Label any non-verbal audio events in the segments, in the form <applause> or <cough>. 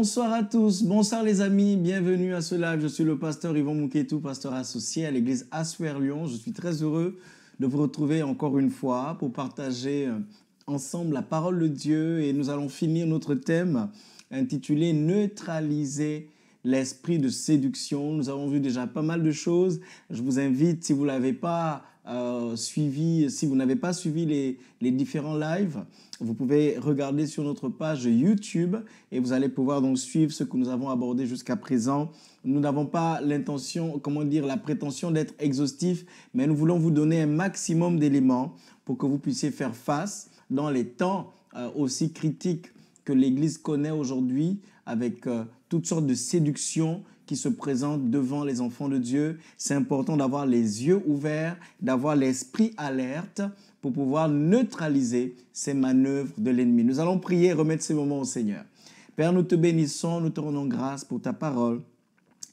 Bonsoir à tous, bonsoir les amis, bienvenue à ce live. Je suis le pasteur Yvon Mouquetou, pasteur associé à l'église Aswer Lyon. Je suis très heureux de vous retrouver encore une fois pour partager euh, ensemble la parole de Dieu et nous allons finir notre thème intitulé Neutraliser l'esprit de séduction. Nous avons vu déjà pas mal de choses. Je vous invite, si vous ne l'avez pas euh, suivi, si vous n'avez pas suivi les, les, différents lives, vous pouvez regarder sur notre page YouTube et vous allez pouvoir donc suivre ce que nous avons abordé jusqu'à présent. Nous n'avons pas l'intention, comment dire, la prétention d'être exhaustif, mais nous voulons vous donner un maximum d'éléments pour que vous puissiez faire face dans les temps euh, aussi critiques que l'Église connaît aujourd'hui avec euh, toutes sortes de séductions, qui se présente devant les enfants de Dieu. C'est important d'avoir les yeux ouverts, d'avoir l'esprit alerte pour pouvoir neutraliser ces manœuvres de l'ennemi. Nous allons prier remettre ces moments au Seigneur. Père, nous te bénissons, nous te rendons grâce pour ta parole.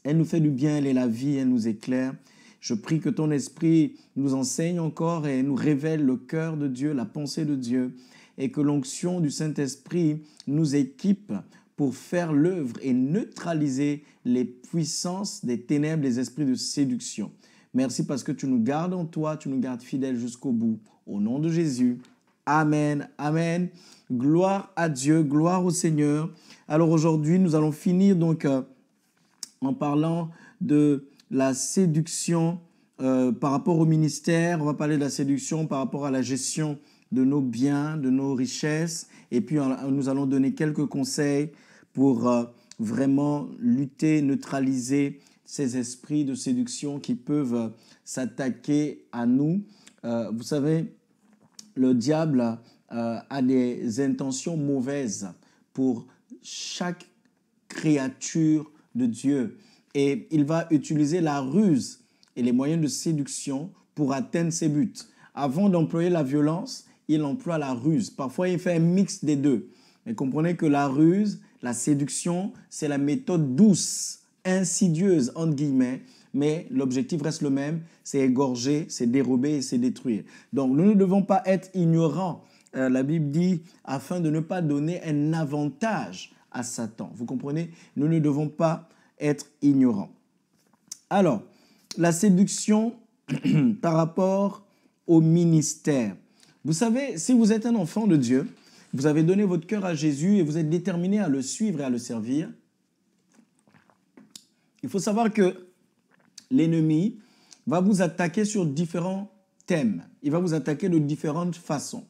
Elle nous fait du bien, elle est la vie, elle nous éclaire. Je prie que ton esprit nous enseigne encore et nous révèle le cœur de Dieu, la pensée de Dieu, et que l'onction du Saint-Esprit nous équipe pour faire l'œuvre et neutraliser les puissances des ténèbres, des esprits de séduction. Merci parce que tu nous gardes en toi, tu nous gardes fidèles jusqu'au bout. Au nom de Jésus. Amen, amen. Gloire à Dieu, gloire au Seigneur. Alors aujourd'hui, nous allons finir donc euh, en parlant de la séduction euh, par rapport au ministère. On va parler de la séduction par rapport à la gestion de nos biens, de nos richesses. Et puis, nous allons donner quelques conseils pour euh, vraiment lutter, neutraliser ces esprits de séduction qui peuvent euh, s'attaquer à nous. Euh, vous savez, le diable a des intentions mauvaises pour chaque créature de Dieu. Et il va utiliser la ruse et les moyens de séduction pour atteindre ses buts. Avant d'employer la violence, il emploie la ruse. Parfois, il fait un mix des deux. Mais comprenez que la ruse la séduction, c'est la méthode douce, insidieuse, entre guillemets, mais l'objectif reste le même, c'est égorger, c'est dérober c'est détruire. Donc nous ne devons pas être ignorants. Euh, la Bible dit, afin de ne pas donner un avantage à Satan. Vous comprenez Nous ne devons pas être ignorants. Alors, la séduction <clears throat> par rapport au ministère. Vous savez, si vous êtes un enfant de Dieu, vous avez donné votre cœur à Jésus et vous êtes déterminé à le suivre et à le servir, il faut savoir que l'ennemi va vous attaquer sur différents thèmes. Il va vous attaquer de différentes façons.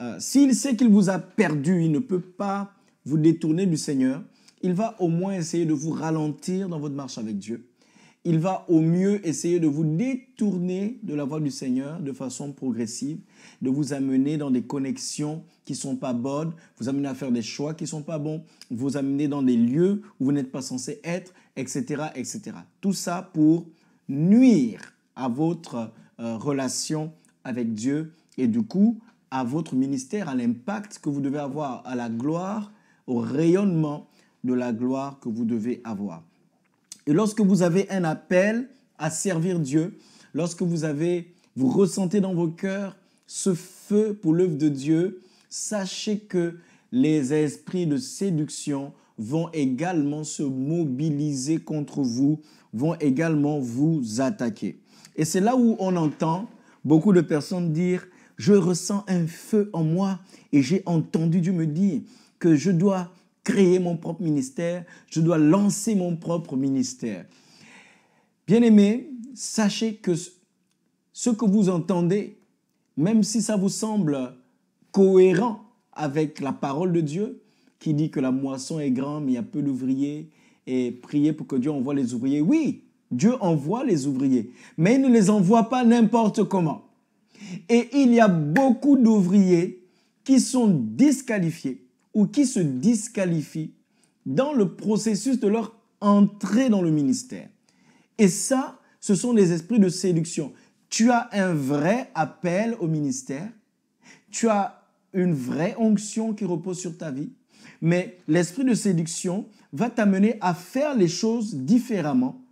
Euh, s'il sait qu'il vous a perdu, il ne peut pas vous détourner du Seigneur. Il va au moins essayer de vous ralentir dans votre marche avec Dieu il va au mieux essayer de vous détourner de la voie du Seigneur de façon progressive, de vous amener dans des connexions qui ne sont pas bonnes, vous amener à faire des choix qui ne sont pas bons, vous amener dans des lieux où vous n'êtes pas censé être, etc., etc. Tout ça pour nuire à votre euh, relation avec Dieu et du coup à votre ministère, à l'impact que vous devez avoir, à la gloire, au rayonnement de la gloire que vous devez avoir. Et lorsque vous avez un appel à servir Dieu, lorsque vous avez, vous ressentez dans vos cœurs ce feu pour l'œuvre de Dieu, sachez que les esprits de séduction vont également se mobiliser contre vous, vont également vous attaquer. Et c'est là où on entend beaucoup de personnes dire, je ressens un feu en moi et j'ai entendu Dieu me dire que je dois créer mon propre ministère, je dois lancer mon propre ministère. Bien-aimés, sachez que ce que vous entendez, même si ça vous semble cohérent avec la parole de Dieu, qui dit que la moisson est grande, mais il y a peu d'ouvriers, et prier pour que Dieu envoie les ouvriers. Oui, Dieu envoie les ouvriers, mais il ne les envoie pas n'importe comment. Et il y a beaucoup d'ouvriers qui sont disqualifiés ou qui se disqualifient dans le processus de leur entrée dans le ministère. Et ça, ce sont des esprits de séduction. Tu as un vrai appel au ministère, tu as une vraie onction qui repose sur ta vie, mais l'esprit de séduction va t'amener à faire les choses différemment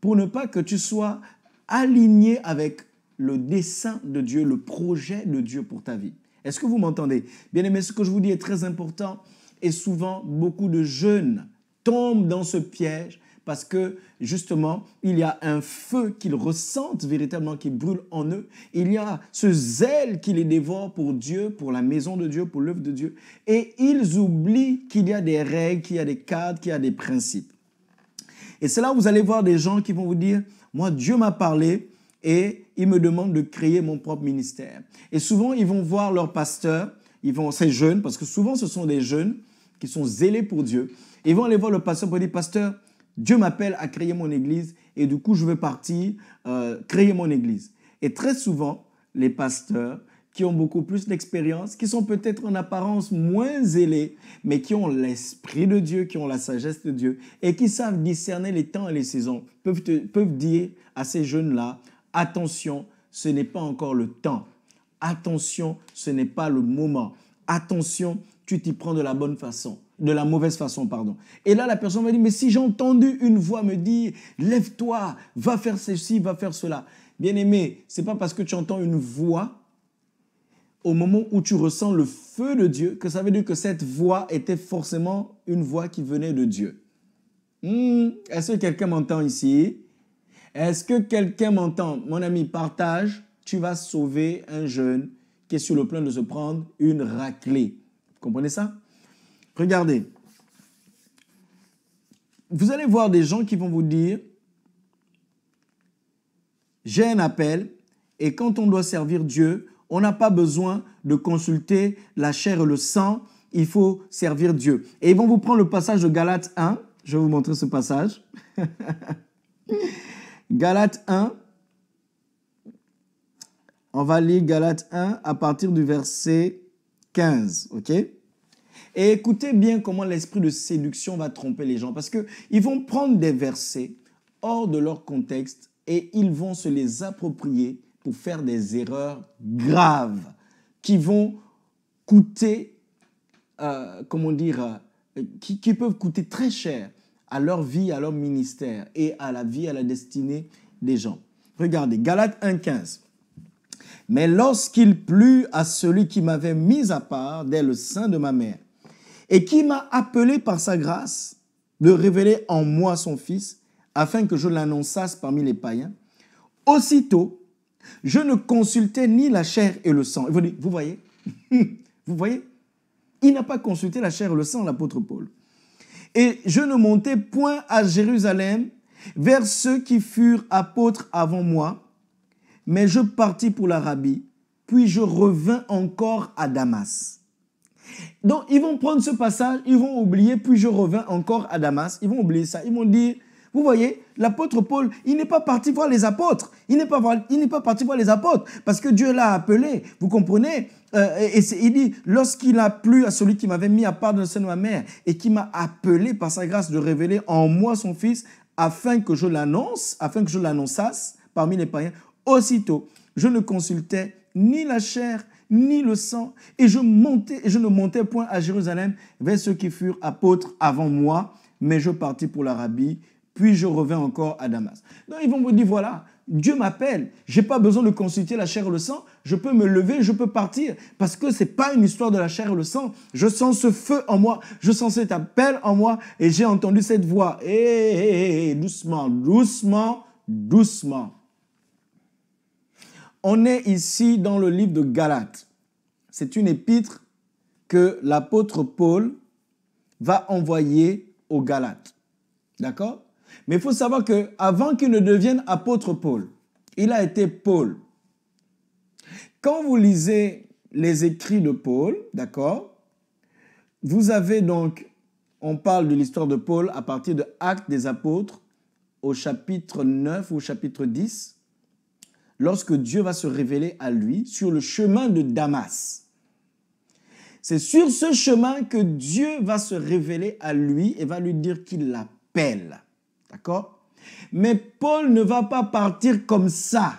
pour ne pas que tu sois aligné avec le dessein de Dieu, le projet de Dieu pour ta vie. Est-ce que vous m'entendez Bien aimé, ce que je vous dis est très important et souvent beaucoup de jeunes tombent dans ce piège parce que justement, il y a un feu qu'ils ressentent véritablement qui brûle en eux. Il y a ce zèle qui les dévore pour Dieu, pour la maison de Dieu, pour l'œuvre de Dieu. Et ils oublient qu'il y a des règles, qu'il y a des cadres, qu'il y a des principes. Et c'est là où vous allez voir des gens qui vont vous dire, moi Dieu m'a parlé, et ils me demandent de créer mon propre ministère. Et souvent, ils vont voir leur pasteur, ils vont, ces jeunes, parce que souvent ce sont des jeunes qui sont zélés pour Dieu, ils vont aller voir le pasteur pour dire, pasteur, Dieu m'appelle à créer mon église et du coup, je veux partir euh, créer mon église. Et très souvent, les pasteurs qui ont beaucoup plus d'expérience, qui sont peut-être en apparence moins zélés, mais qui ont l'esprit de Dieu, qui ont la sagesse de Dieu et qui savent discerner les temps et les saisons, peuvent dire à ces jeunes-là, Attention, ce n'est pas encore le temps. Attention, ce n'est pas le moment. Attention, tu t'y prends de la bonne façon, de la mauvaise façon, pardon. Et là, la personne va dire, mais si j'ai entendu une voix me dire, lève-toi, va faire ceci, va faire cela. Bien aimé, c'est pas parce que tu entends une voix au moment où tu ressens le feu de Dieu que ça veut dire que cette voix était forcément une voix qui venait de Dieu. Hmm, est-ce que quelqu'un m'entend ici est-ce que quelqu'un m'entend Mon ami, partage. Tu vas sauver un jeune qui est sur le point de se prendre une raclée. Vous comprenez ça Regardez. Vous allez voir des gens qui vont vous dire, j'ai un appel et quand on doit servir Dieu, on n'a pas besoin de consulter la chair et le sang, il faut servir Dieu. Et ils vont vous prendre le passage de Galates 1, je vais vous montrer ce passage. <laughs> Galates 1, on va lire Galates 1 à partir du verset 15, ok Et écoutez bien comment l'esprit de séduction va tromper les gens, parce que ils vont prendre des versets hors de leur contexte et ils vont se les approprier pour faire des erreurs graves qui vont coûter, euh, comment dire, euh, qui peuvent coûter très cher à leur vie, à leur ministère et à la vie, à la destinée des gens. Regardez, Galates 1.15. Mais lorsqu'il plut à celui qui m'avait mis à part dès le sein de ma mère, et qui m'a appelé par sa grâce de révéler en moi son Fils, afin que je l'annonçasse parmi les païens, aussitôt, je ne consultais ni la chair et le sang. Vous voyez <laughs> Vous voyez Il n'a pas consulté la chair et le sang, l'apôtre Paul. Et je ne montai point à Jérusalem vers ceux qui furent apôtres avant moi, mais je partis pour l'Arabie, puis je revins encore à Damas. Donc ils vont prendre ce passage, ils vont oublier, puis je revins encore à Damas, ils vont oublier ça, ils vont dire, vous voyez, l'apôtre Paul, il n'est pas parti voir les apôtres. Il n'est pas, il n'est pas parti voir les apôtres parce que Dieu l'a appelé. Vous comprenez euh, et, il dit, lorsqu'il a plu à celui qui m'avait mis à part de le de ma mère et qui m'a appelé par sa grâce de révéler en moi son fils afin que je l'annonce, afin que je l'annonçasse parmi les païens, aussitôt je ne consultais ni la chair ni le sang et je et je ne montais point à Jérusalem vers ceux qui furent apôtres avant moi, mais je partis pour l'Arabie puis je reviens encore à Damas. Donc ils vont me dire, voilà, Dieu m'appelle, je n'ai pas besoin de consulter la chair et le sang, je peux me lever, je peux partir, parce que ce n'est pas une histoire de la chair et le sang. Je sens ce feu en moi, je sens cet appel en moi, et j'ai entendu cette voix. Hé, eh, eh, eh, doucement, doucement, doucement. On est ici dans le livre de Galates. C'est une épître que l'apôtre Paul va envoyer aux Galates. D'accord mais il faut savoir que avant qu'il ne devienne apôtre Paul, il a été Paul. Quand vous lisez les écrits de Paul, d'accord Vous avez donc, on parle de l'histoire de Paul à partir de Actes des Apôtres au chapitre 9 ou au chapitre 10, lorsque Dieu va se révéler à lui sur le chemin de Damas. C'est sur ce chemin que Dieu va se révéler à lui et va lui dire qu'il l'appelle. D'accord Mais Paul ne va pas partir comme ça.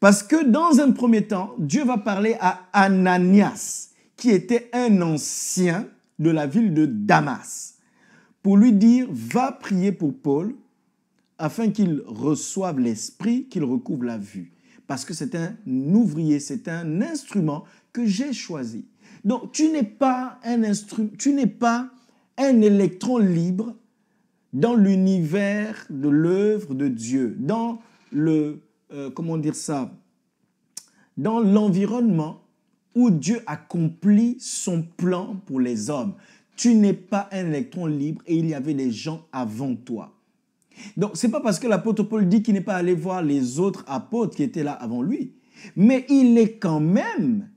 Parce que dans un premier temps, Dieu va parler à Ananias, qui était un ancien de la ville de Damas, pour lui dire, va prier pour Paul afin qu'il reçoive l'esprit, qu'il recouvre la vue. Parce que c'est un ouvrier, c'est un instrument que j'ai choisi. Donc tu n'es pas un instrument, tu n'es pas un électron libre dans l'univers de l'œuvre de Dieu, dans le, euh, comment dire ça, dans l'environnement où Dieu accomplit son plan pour les hommes. Tu n'es pas un électron libre et il y avait des gens avant toi. Donc, c'est pas parce que l'apôtre Paul dit qu'il n'est pas allé voir les autres apôtres qui étaient là avant lui, mais il est quand même,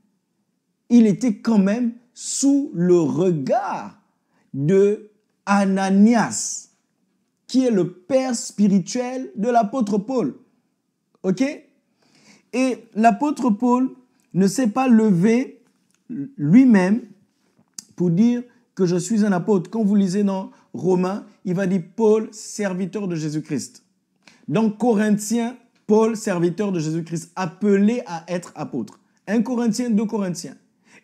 il était quand même sous le regard de Ananias qui est le père spirituel de l'apôtre Paul. OK Et l'apôtre Paul ne s'est pas levé lui-même pour dire que je suis un apôtre. Quand vous lisez dans Romains, il va dire Paul, serviteur de Jésus-Christ. Dans Corinthiens, Paul, serviteur de Jésus-Christ, appelé à être apôtre. Un Corinthien, deux Corinthiens.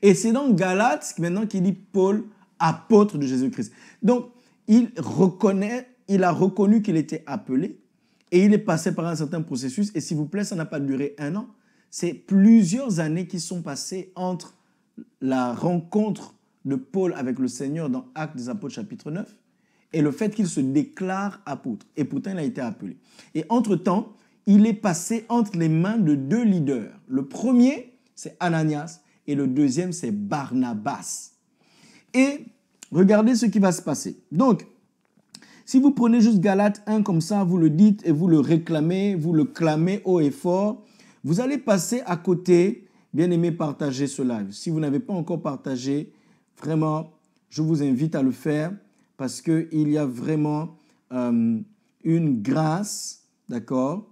Et c'est dans Galates maintenant qu'il dit Paul, apôtre de Jésus-Christ. Donc, il reconnaît il a reconnu qu'il était appelé et il est passé par un certain processus. Et s'il vous plaît, ça n'a pas duré un an. C'est plusieurs années qui sont passées entre la rencontre de Paul avec le Seigneur dans Actes des Apôtres chapitre 9 et le fait qu'il se déclare apôtre. Et pourtant, il a été appelé. Et entre-temps, il est passé entre les mains de deux leaders. Le premier, c'est Ananias et le deuxième, c'est Barnabas. Et regardez ce qui va se passer. Donc, si vous prenez juste Galate 1 comme ça, vous le dites et vous le réclamez, vous le clamez haut et fort, vous allez passer à côté. Bien aimé, partagez ce live. Si vous n'avez pas encore partagé, vraiment, je vous invite à le faire parce qu'il y a vraiment euh, une grâce, d'accord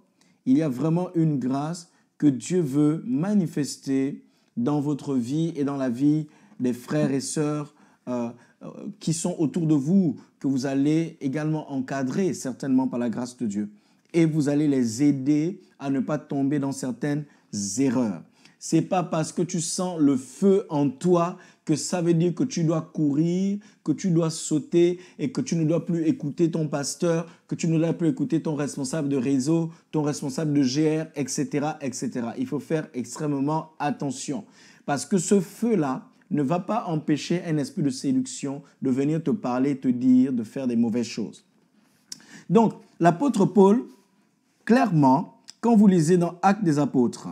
Il y a vraiment une grâce que Dieu veut manifester dans votre vie et dans la vie des frères et sœurs euh, qui sont autour de vous, que vous allez également encadrer, certainement par la grâce de Dieu. Et vous allez les aider à ne pas tomber dans certaines erreurs. C'est pas parce que tu sens le feu en toi que ça veut dire que tu dois courir, que tu dois sauter et que tu ne dois plus écouter ton pasteur, que tu ne dois plus écouter ton responsable de réseau, ton responsable de GR, etc., etc. Il faut faire extrêmement attention parce que ce feu-là, ne va pas empêcher un esprit de séduction de venir te parler, te dire, de faire des mauvaises choses. Donc, l'apôtre Paul, clairement, quand vous lisez dans Actes des Apôtres,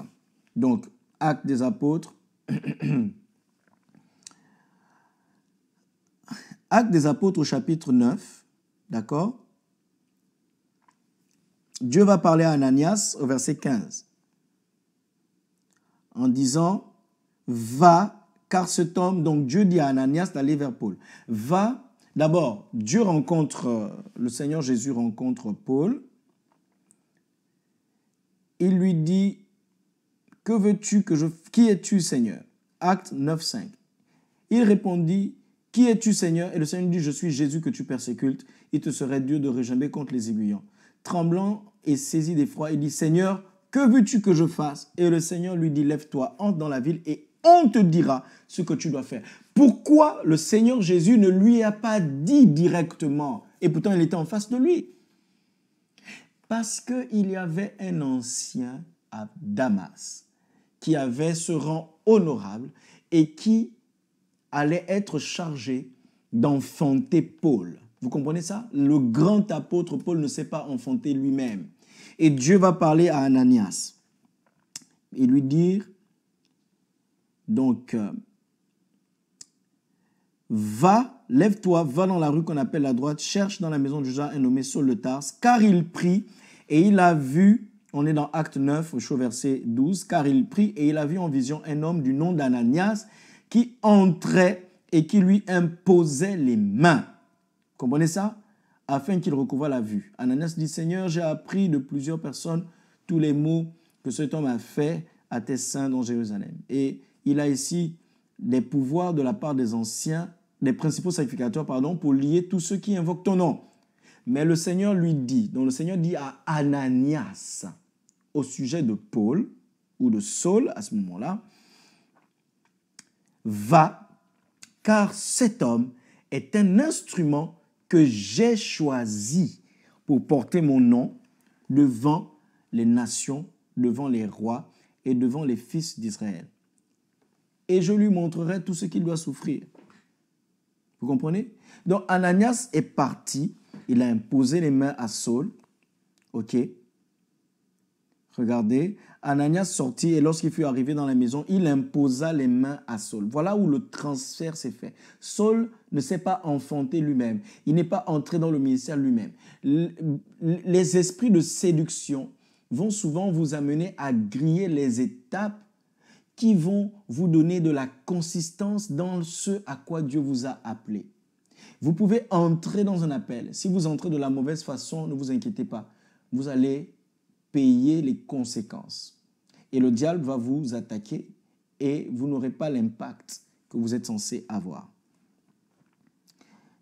donc Actes des Apôtres, <coughs> Actes des Apôtres au chapitre 9, d'accord Dieu va parler à Ananias au verset 15 en disant, va car cet homme, donc Dieu dit à Ananias d'aller vers Paul, va, d'abord, Dieu rencontre, le Seigneur Jésus rencontre Paul, il lui dit, que veux-tu que je... Qui es-tu, Seigneur Acte 9, 5. Il répondit, qui es-tu, Seigneur Et le Seigneur dit, je suis Jésus que tu persécutes, il te serait Dieu de rejeter contre les aiguillons. Tremblant et saisi d'effroi, il dit, Seigneur, que veux-tu que je fasse Et le Seigneur lui dit, lève-toi, entre dans la ville et on te dira ce que tu dois faire. Pourquoi le Seigneur Jésus ne lui a pas dit directement Et pourtant, il était en face de lui. Parce qu'il y avait un ancien à Damas qui avait ce rang honorable et qui allait être chargé d'enfanter Paul. Vous comprenez ça Le grand apôtre Paul ne s'est pas enfanté lui-même. Et Dieu va parler à Ananias et lui dire, donc, euh, va, lève-toi, va dans la rue qu'on appelle la droite, cherche dans la maison du Jean un nommé Saul le Tarse, car il prie et il a vu, on est dans Acte 9, au verset 12, car il prie et il a vu en vision un homme du nom d'Ananias qui entrait et qui lui imposait les mains. comprenez ça Afin qu'il recouvre la vue. Ananias dit, Seigneur, j'ai appris de plusieurs personnes tous les maux que cet homme a fait à tes saints dans Jérusalem il a ici des pouvoirs de la part des anciens, des principaux sacrificateurs, pardon, pour lier tous ceux qui invoquent ton nom. Mais le Seigneur lui dit, donc le Seigneur dit à Ananias, au sujet de Paul, ou de Saul à ce moment-là, va, car cet homme est un instrument que j'ai choisi pour porter mon nom devant les nations, devant les rois et devant les fils d'Israël et je lui montrerai tout ce qu'il doit souffrir. Vous comprenez Donc Ananias est parti, il a imposé les mains à Saul. OK Regardez, Ananias sortit et lorsqu'il fut arrivé dans la maison, il imposa les mains à Saul. Voilà où le transfert s'est fait. Saul ne s'est pas enfanté lui-même. Il n'est pas entré dans le ministère lui-même. Les esprits de séduction vont souvent vous amener à griller les étapes qui vont vous donner de la consistance dans ce à quoi Dieu vous a appelé. Vous pouvez entrer dans un appel. Si vous entrez de la mauvaise façon, ne vous inquiétez pas. Vous allez payer les conséquences. Et le diable va vous attaquer et vous n'aurez pas l'impact que vous êtes censé avoir.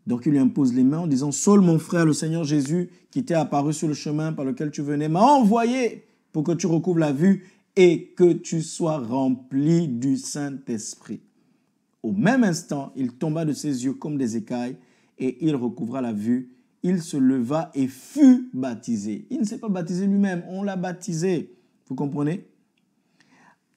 Donc il lui impose les mains en disant, Saul mon frère, le Seigneur Jésus qui t'est apparu sur le chemin par lequel tu venais, m'a envoyé pour que tu recouvres la vue et que tu sois rempli du Saint-Esprit. Au même instant, il tomba de ses yeux comme des écailles et il recouvra la vue. Il se leva et fut baptisé. Il ne s'est pas baptisé lui-même, on l'a baptisé. Vous comprenez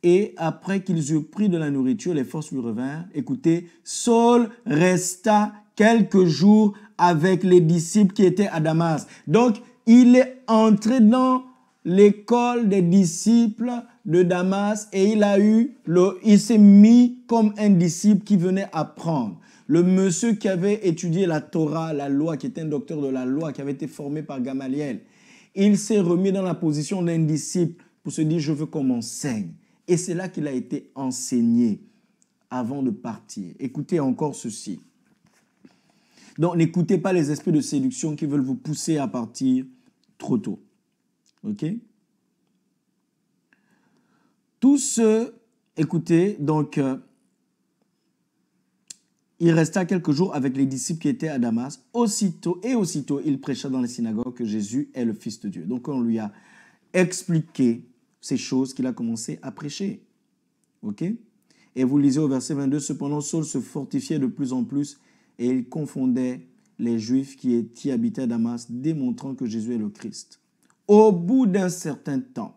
Et après qu'ils eurent pris de la nourriture, les forces lui revinrent. Écoutez, Saul resta quelques jours avec les disciples qui étaient à Damas. Donc, il est entré dans l'école des disciples de Damas et il a eu le, il s'est mis comme un disciple qui venait apprendre. Le monsieur qui avait étudié la Torah, la loi, qui était un docteur de la loi, qui avait été formé par Gamaliel, il s'est remis dans la position d'un disciple pour se dire je veux qu'on m'enseigne. Et c'est là qu'il a été enseigné avant de partir. Écoutez encore ceci. Donc n'écoutez pas les esprits de séduction qui veulent vous pousser à partir trop tôt. OK Tous ceux, écoutez, donc, euh, il resta quelques jours avec les disciples qui étaient à Damas. Aussitôt et aussitôt, il prêcha dans les synagogues que Jésus est le Fils de Dieu. Donc, on lui a expliqué ces choses qu'il a commencé à prêcher. OK Et vous lisez au verset 22, cependant Saul se fortifiait de plus en plus et il confondait les Juifs qui, qui habitaient à Damas, démontrant que Jésus est le Christ au bout d'un certain temps.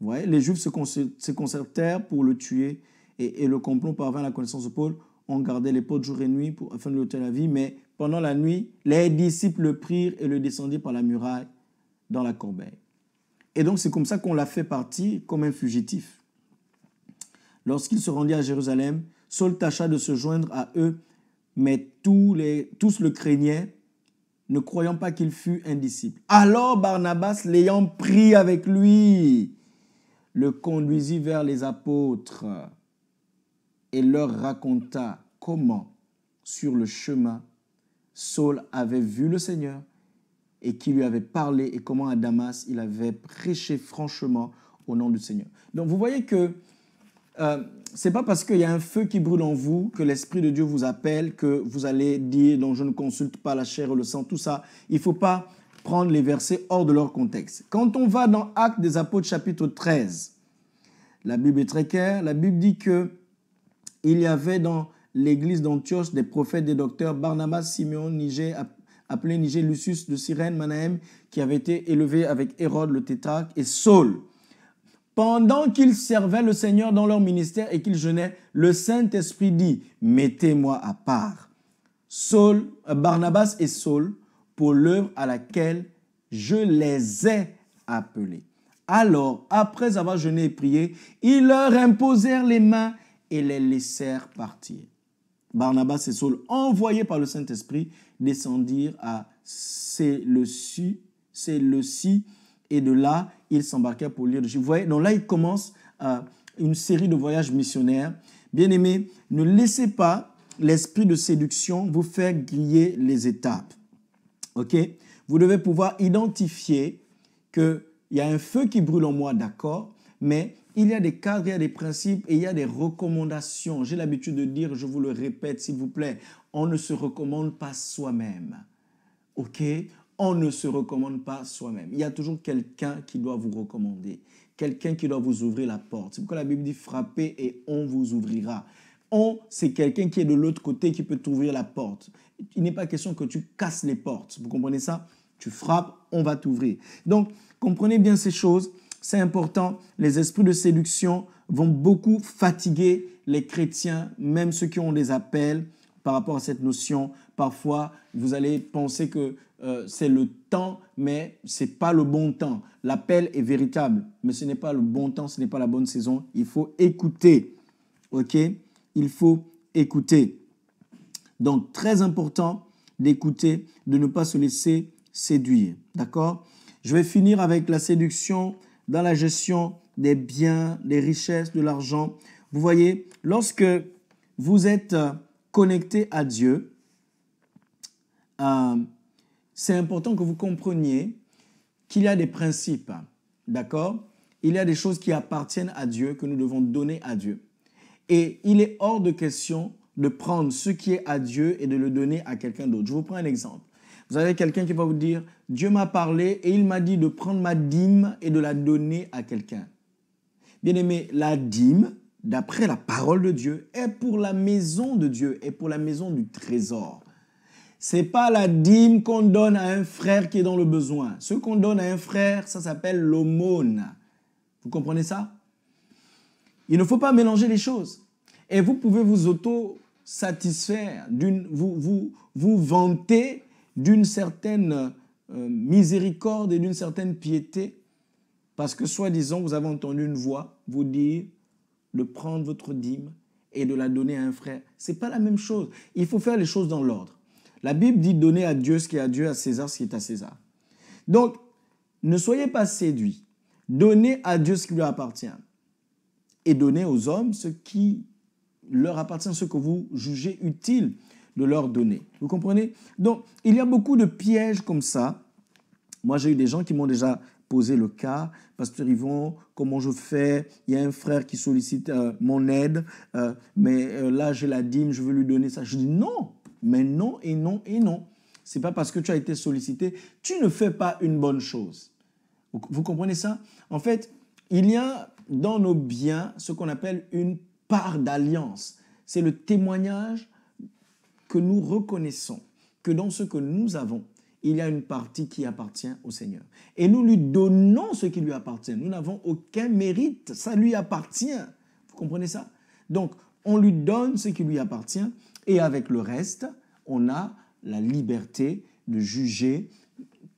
les Juifs se concertèrent pour le tuer et, le complot parvint à la connaissance de Paul. On gardait les portes jour et nuit pour, afin de lui ôter la vie, mais pendant la nuit, les disciples le prirent et le descendirent par la muraille dans la corbeille. Et donc c'est comme ça qu'on l'a fait partir comme un fugitif. Lorsqu'il se rendit à Jérusalem, Saul tâcha de se joindre à eux, mais tous le craignaient ne croyant pas qu'il fût un disciple. Alors Barnabas, l'ayant pris avec lui, le conduisit vers les apôtres et leur raconta comment, sur le chemin, Saul avait vu le Seigneur et qui lui avait parlé et comment à Damas il avait prêché franchement au nom du Seigneur. Donc vous voyez que euh, c'est pas parce qu'il y a un feu qui brûle en vous que l'Esprit de Dieu vous appelle, que vous allez dire, donc je ne consulte pas la chair ou le sang, tout ça. Il faut pas prendre les versets hors de leur contexte. Quand on va dans Actes des Apôtres chapitre 13, la Bible est très claire, la Bible dit que il y avait dans l'église d'Antioche des prophètes, des docteurs, Barnabas, Simeon, Niger, appelé Niger, Lucius de Cyrène, Manahem, qui avait été élevé avec Hérode le tétrarque, et Saul. Pendant qu'ils servaient le Seigneur dans leur ministère et qu'ils jeûnaient, le Saint-Esprit dit, mettez-moi à part Saul, euh, Barnabas et Saul pour l'œuvre à laquelle je les ai appelés. Alors, après avoir jeûné et prié, ils leur imposèrent les mains et les laissèrent partir. Barnabas et Saul, envoyés par le Saint-Esprit, descendirent à et de là, il s'embarquait pour l'île de Chypre. voyez, donc là, il commence euh, une série de voyages missionnaires. Bien-aimés, ne laissez pas l'esprit de séduction vous faire griller les étapes. OK Vous devez pouvoir identifier qu'il y a un feu qui brûle en moi, d'accord, mais il y a des cadres, il y a des principes et il y a des recommandations. J'ai l'habitude de dire, je vous le répète, s'il vous plaît, on ne se recommande pas soi-même. OK on ne se recommande pas soi-même. Il y a toujours quelqu'un qui doit vous recommander, quelqu'un qui doit vous ouvrir la porte. C'est pourquoi la Bible dit frappez et on vous ouvrira. On, c'est quelqu'un qui est de l'autre côté qui peut t'ouvrir la porte. Il n'est pas question que tu casses les portes. Vous comprenez ça Tu frappes, on va t'ouvrir. Donc, comprenez bien ces choses. C'est important. Les esprits de séduction vont beaucoup fatiguer les chrétiens, même ceux qui ont des appels par rapport à cette notion. Parfois, vous allez penser que euh, c'est le temps, mais ce n'est pas le bon temps. L'appel est véritable, mais ce n'est pas le bon temps, ce n'est pas la bonne saison. Il faut écouter. OK Il faut écouter. Donc, très important d'écouter, de ne pas se laisser séduire. D'accord Je vais finir avec la séduction dans la gestion des biens, des richesses, de l'argent. Vous voyez, lorsque vous êtes connecté à Dieu, euh, c'est important que vous compreniez qu'il y a des principes, d'accord Il y a des choses qui appartiennent à Dieu, que nous devons donner à Dieu. Et il est hors de question de prendre ce qui est à Dieu et de le donner à quelqu'un d'autre. Je vous prends un exemple. Vous avez quelqu'un qui va vous dire, Dieu m'a parlé et il m'a dit de prendre ma dîme et de la donner à quelqu'un. Bien aimé, la dîme, d'après la parole de Dieu, est pour la maison de Dieu, et pour la maison du trésor. C'est pas la dîme qu'on donne à un frère qui est dans le besoin. Ce qu'on donne à un frère, ça s'appelle l'aumône. Vous comprenez ça Il ne faut pas mélanger les choses. Et vous pouvez vous auto-satisfaire, vous, vous, vous vanter d'une certaine euh, miséricorde et d'une certaine piété, parce que soi-disant, vous avez entendu une voix vous dire de prendre votre dîme et de la donner à un frère. Ce n'est pas la même chose. Il faut faire les choses dans l'ordre. La Bible dit donner à Dieu ce qui est à Dieu, à César ce qui est à César. Donc, ne soyez pas séduits. Donnez à Dieu ce qui lui appartient. Et donnez aux hommes ce qui leur appartient, ce que vous jugez utile de leur donner. Vous comprenez Donc, il y a beaucoup de pièges comme ça. Moi, j'ai eu des gens qui m'ont déjà posé le cas. Pasteur Yvon, comment je fais Il y a un frère qui sollicite euh, mon aide, euh, mais euh, là, j'ai la dîme, je veux lui donner ça. Je dis non mais non et non et non. C'est pas parce que tu as été sollicité, tu ne fais pas une bonne chose. Vous, vous comprenez ça En fait, il y a dans nos biens ce qu'on appelle une part d'alliance. C'est le témoignage que nous reconnaissons que dans ce que nous avons, il y a une partie qui appartient au Seigneur. Et nous lui donnons ce qui lui appartient. Nous n'avons aucun mérite. Ça lui appartient. Vous comprenez ça Donc, on lui donne ce qui lui appartient et avec le reste, on a la liberté de juger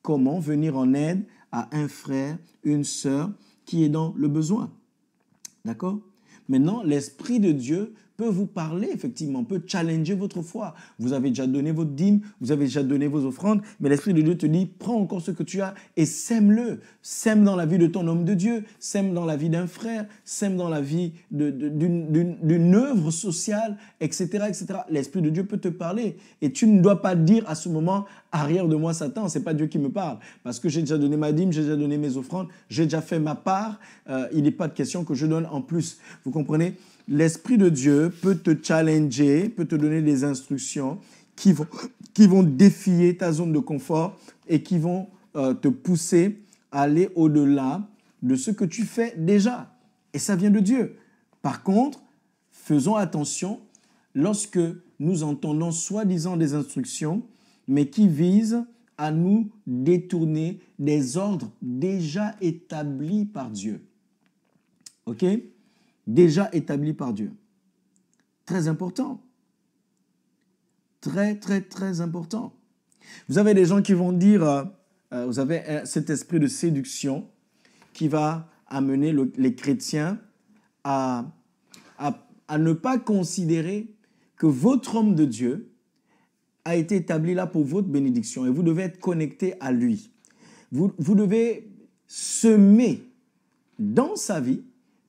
comment venir en aide à un frère, une sœur qui est dans le besoin. D'accord Maintenant, l'Esprit de Dieu peut vous parler, effectivement, peut challenger votre foi. Vous avez déjà donné votre dîme, vous avez déjà donné vos offrandes, mais l'Esprit de Dieu te dit, prends encore ce que tu as et sème-le. Sème dans la vie de ton homme de Dieu, sème dans la vie d'un frère, sème dans la vie d'une œuvre sociale, etc. etc. L'Esprit de Dieu peut te parler et tu ne dois pas dire à ce moment, arrière de moi Satan, c'est pas Dieu qui me parle, parce que j'ai déjà donné ma dîme, j'ai déjà donné mes offrandes, j'ai déjà fait ma part, euh, il n'est pas de question que je donne en plus. Vous comprenez l'Esprit de Dieu peut te challenger, peut te donner des instructions qui vont, qui vont défier ta zone de confort et qui vont euh, te pousser à aller au-delà de ce que tu fais déjà. Et ça vient de Dieu. Par contre, faisons attention lorsque nous entendons soi-disant des instructions, mais qui visent à nous détourner des ordres déjà établis par Dieu. OK déjà établi par Dieu. Très important. Très, très, très important. Vous avez des gens qui vont dire, euh, euh, vous avez euh, cet esprit de séduction qui va amener les chrétiens à, à, ne pas considérer que votre homme de Dieu a été établi là pour votre bénédiction et vous devez être connecté à lui. Vous, vous devez semer dans sa vie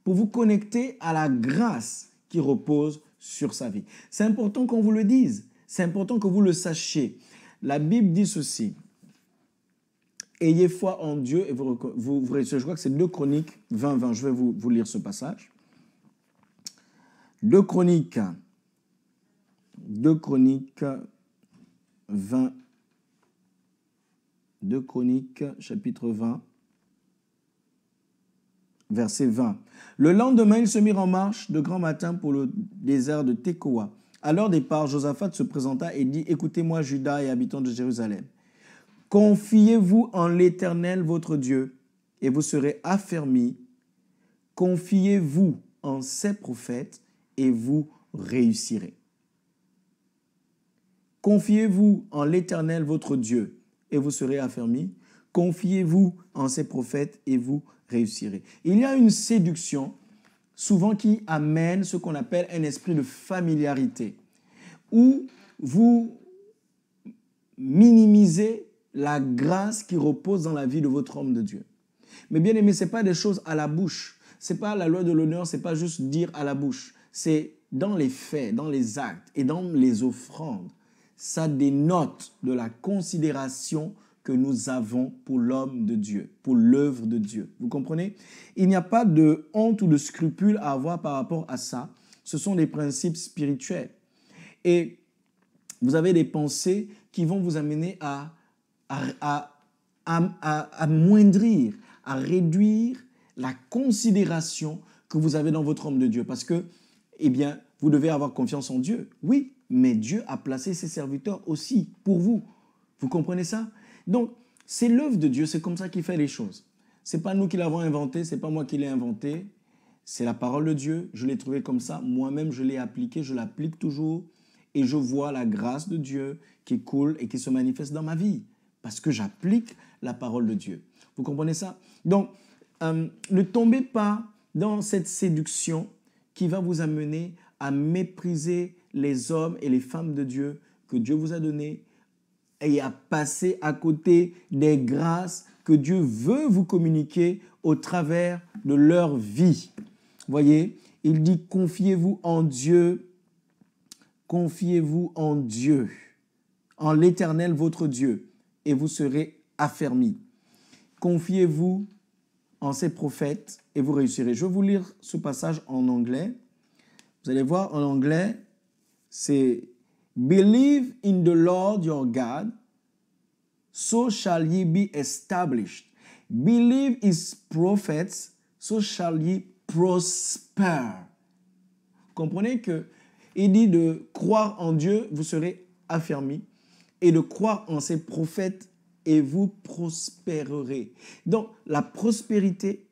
pour vous connecter à la grâce qui repose sur sa vie. C'est important qu'on vous le dise, c'est important que vous le sachiez. La Bible dit ceci. Ayez foi en Dieu et vous, vous, je crois que c'est 2 Chroniques 20, 20. Je vais vous, vous lire ce passage. 2 Chroniques 2 Chroniques 20 2 Chroniques chapitre 20 verset 20. Le lendemain, ils se mirent en marche de grand matin pour le désert de Tekoa. À leur départ, Josaphat se présenta et dit Écoutez-moi, Judas et habitants de Jérusalem. Confiez-vous en l'Éternel votre Dieu, et vous serez affermis. Confiez-vous en ses prophètes, et vous réussirez. Confiez-vous en l'Éternel votre Dieu, et vous serez affermis. Confiez-vous en ses prophètes, et vous réussirez. Il y a une séduction souvent qui amène ce qu'on appelle un esprit de familiarité, où vous minimisez la grâce qui repose dans la vie de votre homme de Dieu. Mais bien aimé, ce n'est pas des choses à la bouche. Ce n'est pas la loi de l'honneur, ce n'est pas juste dire à la bouche. C'est dans les faits, dans les actes et dans les offrandes. Ça dénote de la considération que nous avons pour l'homme de Dieu, pour l'œuvre de Dieu. Vous comprenez Il n'y a pas de honte ou de scrupule à avoir par rapport à ça. Ce sont des principes spirituels. Et vous avez des pensées qui vont vous amener à, à, à, à amoindrir, à réduire la considération que vous avez dans votre homme de Dieu. Parce que, eh bien, vous devez avoir confiance en Dieu. Oui, mais Dieu a placé ses serviteurs aussi pour vous. Vous comprenez ça donc, c'est l'œuvre de Dieu, c'est comme ça qu'il fait les choses. C'est pas nous qui l'avons inventé, c'est pas moi qui l'ai inventé. C'est la parole de Dieu, je l'ai trouvé comme ça, moi-même je l'ai appliqué je l'applique toujours et je vois la grâce de Dieu qui coule et qui se manifeste dans ma vie parce que j'applique la parole de Dieu. Vous comprenez ça Donc, euh, ne tombez pas dans cette séduction qui va vous amener à mépriser les hommes et les femmes de Dieu que Dieu vous a donnés et à passer à côté des grâces que Dieu veut vous communiquer au travers de leur vie. Voyez, il dit confiez-vous en Dieu, confiez-vous en Dieu, en l'Éternel votre Dieu, et vous serez affermis. Confiez-vous en ces prophètes et vous réussirez. Je vais vous lire ce passage en anglais. Vous allez voir, en anglais, c'est Believe in the Lord your God, so shall ye be established. Believe his prophets, so shall ye prosper. Comprenez que il dit de croire en Dieu, vous serez affermis, et de croire en ses prophètes, et vous prospérerez. Donc la prospérité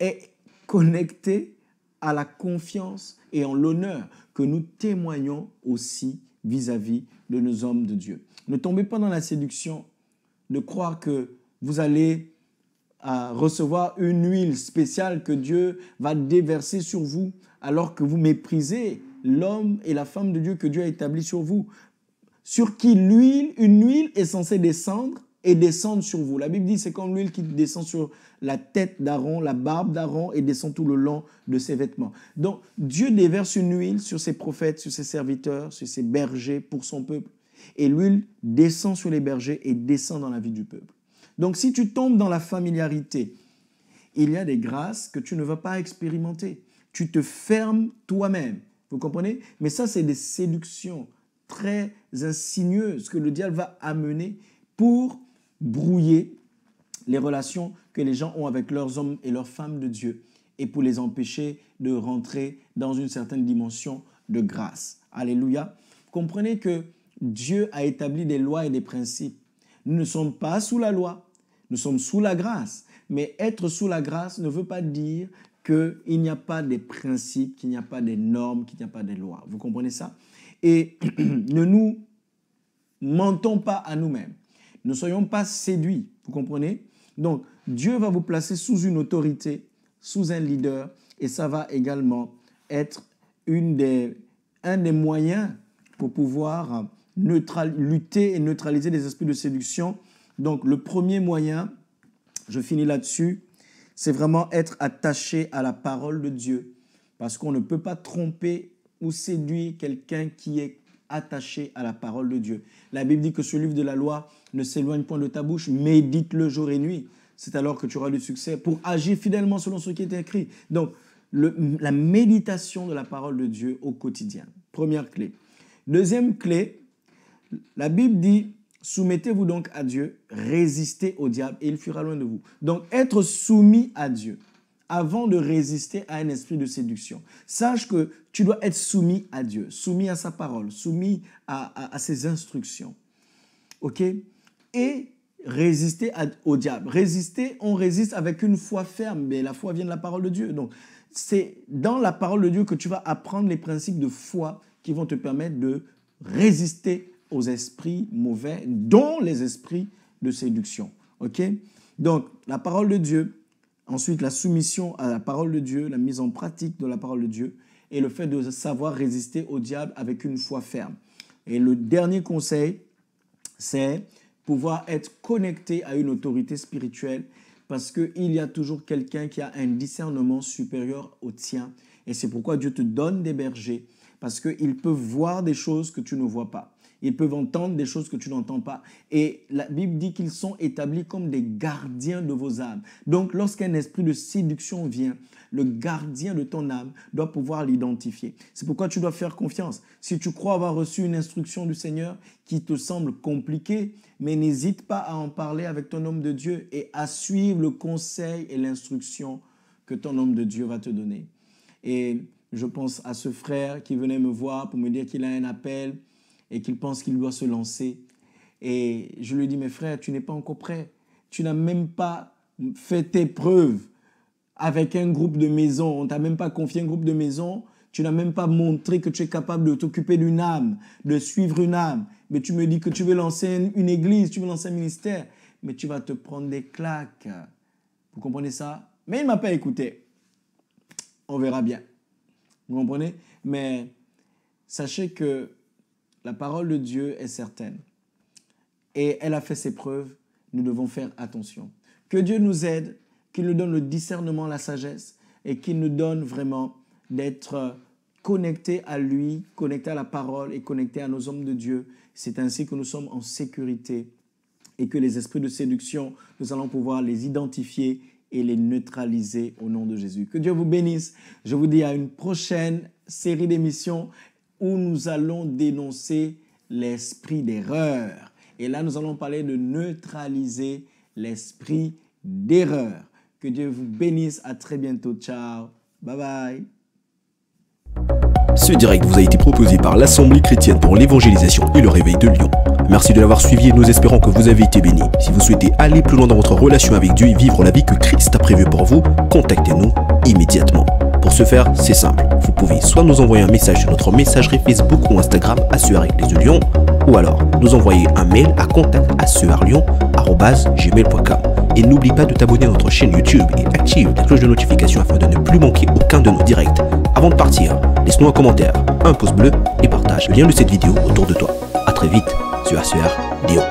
est connectée à la confiance et en l'honneur que nous témoignons aussi vis-à-vis de nos hommes de Dieu. Ne tombez pas dans la séduction de croire que vous allez euh, recevoir une huile spéciale que Dieu va déverser sur vous alors que vous méprisez l'homme et la femme de Dieu que Dieu a établi sur vous, sur qui l'huile, une huile est censée descendre et descendent sur vous. La Bible dit c'est comme l'huile qui descend sur la tête d'Aaron, la barbe d'Aaron et descend tout le long de ses vêtements. Donc Dieu déverse une huile sur ses prophètes, sur ses serviteurs, sur ses bergers pour son peuple. Et l'huile descend sur les bergers et descend dans la vie du peuple. Donc si tu tombes dans la familiarité, il y a des grâces que tu ne vas pas expérimenter. Tu te fermes toi-même. Vous comprenez Mais ça, c'est des séductions très insinueuses que le diable va amener pour brouiller les relations que les gens ont avec leurs hommes et leurs femmes de Dieu et pour les empêcher de rentrer dans une certaine dimension de grâce. Alléluia. Comprenez que Dieu a établi des lois et des principes. Nous ne sommes pas sous la loi, nous sommes sous la grâce. Mais être sous la grâce ne veut pas dire qu'il n'y a pas des principes, qu'il n'y a pas des normes, qu'il n'y a pas des lois. Vous comprenez ça Et <clears throat> ne nous mentons pas à nous-mêmes. Ne soyons pas séduits, vous comprenez Donc, Dieu va vous placer sous une autorité, sous un leader, et ça va également être une des, un des moyens pour pouvoir lutter et neutraliser les esprits de séduction. Donc, le premier moyen, je finis là-dessus, c'est vraiment être attaché à la parole de Dieu, parce qu'on ne peut pas tromper ou séduire quelqu'un qui est attaché à la parole de Dieu. La Bible dit que ce livre de la loi ne s'éloigne point de ta bouche, médite-le jour et nuit. C'est alors que tu auras du succès pour agir fidèlement selon ce qui est écrit. Donc, la méditation de la parole de Dieu au quotidien. Première clé. Deuxième clé, la Bible dit, soumettez-vous donc à Dieu, résistez au diable et il fuira loin de vous. Donc, être soumis à Dieu avant de résister à un esprit de séduction. Sache que tu dois être soumis à Dieu, soumis à sa parole, soumis à, ses instructions. OK Et résister au diable. Résister, on résiste avec une foi ferme, mais la foi vient de la parole de Dieu. Donc, c'est dans la parole de Dieu que tu vas apprendre les principes de foi qui vont te permettre de résister aux esprits mauvais, dont les esprits de séduction. OK Donc, la parole de Dieu, Ensuite, la soumission à la parole de Dieu, la mise en pratique de la parole de Dieu et le fait de savoir résister au diable avec une foi ferme. Et le dernier conseil, c'est pouvoir être connecté à une autorité spirituelle parce qu'il y a toujours quelqu'un qui a un discernement supérieur au tien. Et c'est pourquoi Dieu te donne des bergers, parce qu'ils peuvent voir des choses que tu ne vois pas. Ils peuvent entendre des choses que tu n'entends pas. Et la Bible dit qu'ils sont établis comme des gardiens de vos âmes. Donc lorsqu'un esprit de séduction vient, le gardien de ton âme doit pouvoir l'identifier. C'est pourquoi tu dois faire confiance. Si tu crois avoir reçu une instruction du Seigneur qui te semble compliquée, mais n'hésite pas à en parler avec ton homme de Dieu et à suivre le conseil et l'instruction que ton homme de Dieu va te donner. Et je pense à ce frère qui venait me voir pour me dire qu'il a un appel et qu'il pense qu'il doit se lancer. Et je lui dis, mais frère, tu n'es pas encore prêt. Tu n'as même pas fait tes preuves avec un groupe de maison. On ne t'a même pas confié un groupe de maison. Tu n'as même pas montré que tu es capable de t'occuper d'une âme, de suivre une âme. Mais tu me dis que tu veux lancer une église, tu veux lancer un ministère. Mais tu vas te prendre des claques. Vous comprenez ça Mais il ne m'a pas écouté. On verra bien. Vous comprenez Mais sachez que la parole de Dieu est certaine. Et elle a fait ses preuves. Nous devons faire attention. Que Dieu nous aide, qu'il nous donne le discernement, la sagesse, et qu'il nous donne vraiment d'être connectés à lui, connectés à la parole et connectés à nos hommes de Dieu. C'est ainsi que nous sommes en sécurité et que les esprits de séduction, nous allons pouvoir les identifier et les neutraliser au nom de Jésus. Que Dieu vous bénisse. Je vous dis à une prochaine série d'émissions où nous allons dénoncer l'esprit d'erreur. Et là, nous allons parler de neutraliser l'esprit d'erreur. Que Dieu vous bénisse. À très bientôt. Ciao. Bye bye. Ce direct vous a été proposé par l'Assemblée chrétienne pour l'évangélisation et le réveil de Lyon. Merci de l'avoir suivi et nous espérons que vous avez été bénis. Si vous souhaitez aller plus loin dans votre relation avec Dieu et vivre la vie que Christ a prévue pour vous, contactez-nous immédiatement. Pour ce faire, c'est simple vous pouvez soit nous envoyer un message sur notre messagerie Facebook ou Instagram à avec les Lyon ou alors nous envoyer un mail à contact-assez-le-lyon-gmail.com Et n'oublie pas de t'abonner à notre chaîne YouTube et active la cloche de notification afin de ne plus manquer aucun de nos directs. Avant de partir, laisse-nous un commentaire, un pouce bleu et partage le lien de cette vidéo autour de toi. A très vite sur le Lyon.